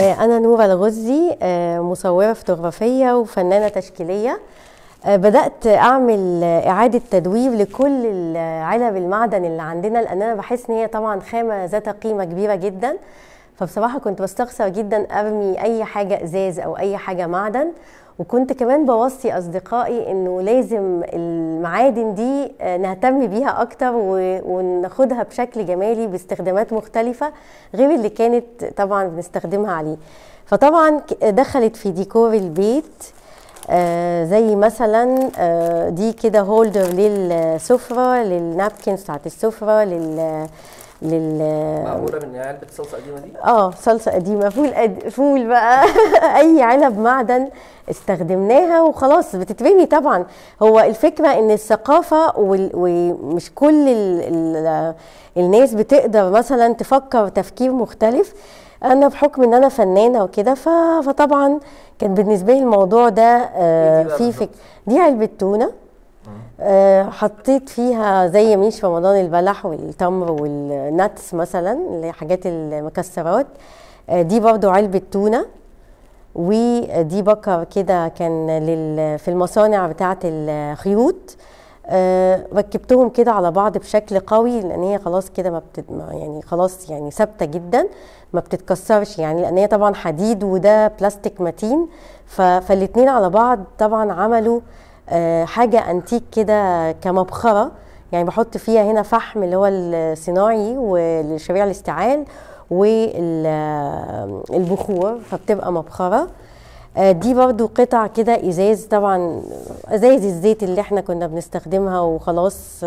آه، أنا نورة الغزي آه، مصورة فوتوغرافية وفنانة تشكيلية آه، بدأت أعمل إعادة تدوير لكل علب المعدن اللي عندنا لأن أنا بحس إن هي طبعا خامة ذات قيمة كبيرة جدا فبصراحه كنت بستخسر جدا ارمي اي حاجه ازاز او اي حاجه معدن وكنت كمان بوصي اصدقائي انه لازم المعادن دي آه، نهتم بيها اكتر وناخدها بشكل جمالي باستخدامات مختلفه غير اللي كانت طبعا بنستخدمها عليه فطبعا دخلت في ديكور البيت آه زي مثلا آه دي كده هولدر للسفره للنابكنز بتاعت السفره لل لل معموله من علبه صلصه قديمه دي؟ اه صلصه قديمه فول فول بقى اي علب معدن استخدمناها وخلاص بتترمي طبعا هو الفكره ان الثقافه وال... ومش كل ال... ال... الناس بتقدر مثلا تفكر تفكير مختلف انا بحكم ان انا فنانه وكده ف... فطبعا كان بالنسبه لي الموضوع ده آه إيه في فكره دي علبه تونه آه، حطيت فيها زي ميش رمضان البلح والتمر والناتس مثلا اللي حاجات المكسرات آه، دي برضو علبة تونة ودي بكر كده كان لل في المصانع بتاعة الخيوط آه، ركبتهم كده على بعض بشكل قوي لان هي خلاص كده ما بتد... يعني خلاص يعني ثابته جدا ما بتتكسرش يعني لان هي طبعا حديد وده بلاستيك متين ف... فالاتنين على بعض طبعا عملوا آه، حاجه انتيك كده كمبخره يعني بحط فيها هنا فحم اللي هو الصناعي والشريع الاستعال والبخور آه، فبتبقى مبخره آه، دي برضو قطع كده ازاز طبعا إزاز الزيت اللي احنا كنا بنستخدمها وخلاص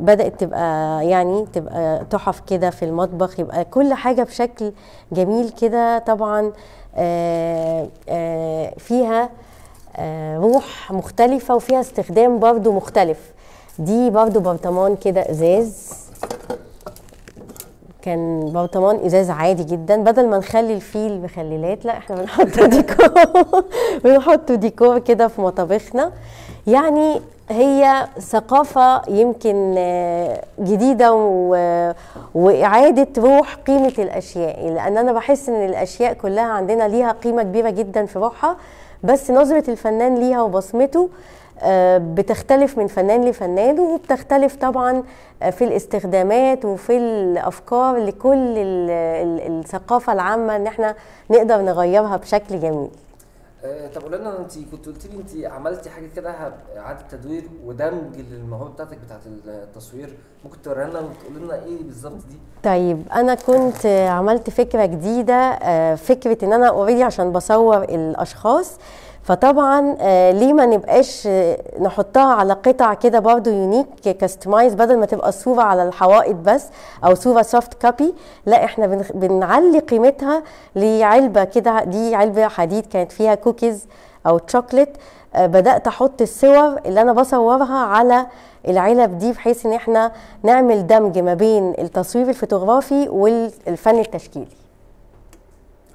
بدات تبقى يعني تبقى تحف كده في المطبخ يبقى كل حاجه بشكل جميل كده طبعا آآ فيها آه، روح مختلفة وفيها استخدام برضو مختلف دي برضو برطمان كده ازاز كان برطمان ازاز عادي جدا بدل ما نخلي الفيل مخللات لا احنا بنحط ديكور بنحط ديكور كده في مطابخنا يعني هي ثقافة يمكن آه، جديدة آه، وإعادة روح قيمة الأشياء لأن أنا بحس إن الأشياء كلها عندنا ليها قيمة كبيرة جدا في روحها بس نظرة الفنان ليها وبصمته آه، بتختلف من فنان لفنان وبتختلف طبعا آه، في الاستخدامات وفي الافكار لكل الثقافه العامه ان احنا نقدر نغيرها بشكل جميل آه، طب قولنا انت كنت قلت لي انت عملتي حاجه كده اعاده تدوير ودمج للمهارات بتاعتك بتاعت التصوير ممكن توريها لنا وتقول لنا ايه بالظبط دي؟ طيب انا كنت عملت فكره جديده فكره ان انا اوريدي عشان بصور الاشخاص فطبعا آه، ليه ما نبقاش آه، نحطها على قطع كده برضو يونيك كاستمايز بدل ما تبقى الصوره على الحوائط بس او صوره سوفت كوبي لا احنا بنعلي قيمتها لعلبه كده دي علبه حديد كانت فيها كوكيز او تشوكلت آه، بدات احط الصور اللي انا بصورها على العلب دي بحيث ان احنا نعمل دمج ما بين التصوير الفوتوغرافي والفن التشكيلي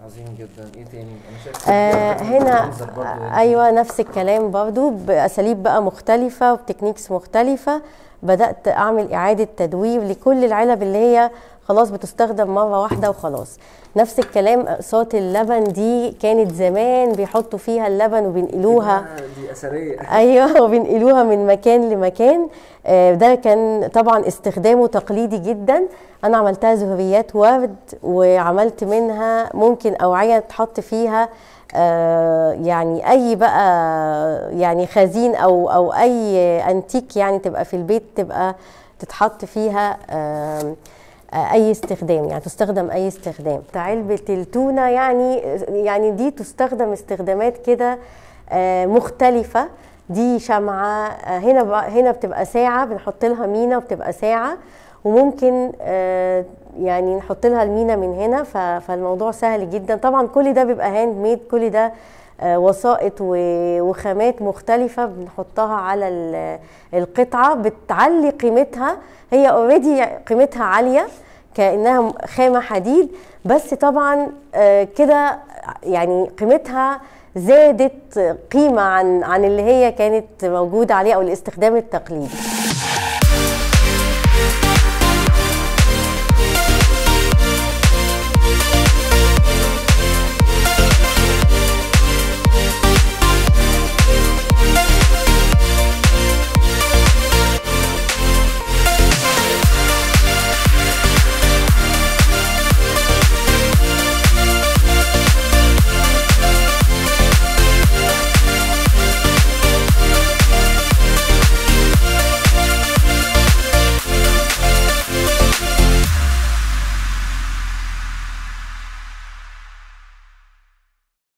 عظيم جدا ايه تاني انا آه هنا آه، يعني. ايوه نفس الكلام برضو باساليب بقى مختلفه وبتكنيكس مختلفه بدات اعمل اعاده تدوير لكل العلب اللي هي خلاص بتستخدم مره واحده وخلاص نفس الكلام اقساط اللبن دي كانت زمان بيحطوا فيها اللبن وبينقلوها إيه دي اثريه ايوه وبينقلوها من مكان لمكان آه، ده كان طبعا استخدامه تقليدي جدا انا عملتها زهريات ورد وعملت منها ممكن اوعيه تحط فيها آه، يعني اي بقى يعني خزين او او اي انتيك يعني تبقى في البيت تبقى تتحط فيها آه اي استخدام يعني تستخدم اي استخدام علبه التونه يعني يعني دي تستخدم استخدامات كده آه، مختلفه دي شمعه آه، هنا هنا بتبقى ساعه بنحط لها مينا وبتبقى ساعه وممكن آه، يعني نحط لها المينا من هنا فالموضوع سهل جدا طبعا كل ده بيبقى هاند ميد كل ده آه، وسائط وخامات مختلفة بنحطها على القطعة بتعلي قيمتها هي اوريدي قيمتها عالية كأنها خامة حديد بس طبعا آه، كده يعني قيمتها زادت قيمة عن عن اللي هي كانت موجودة عليها أو الاستخدام التقليدي